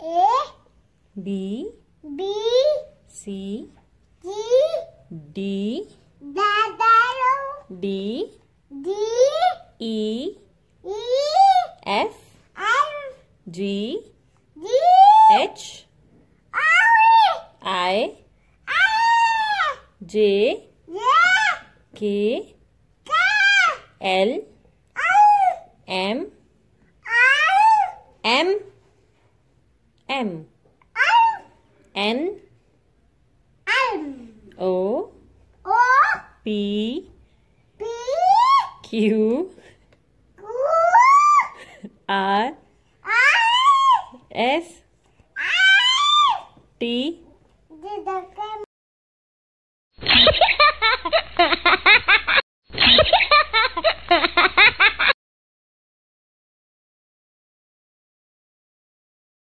A B B C G D D D E E F F G G H I J K L M M M. N. M. O. O. P. P. Q. Q. R. R. S. I. T.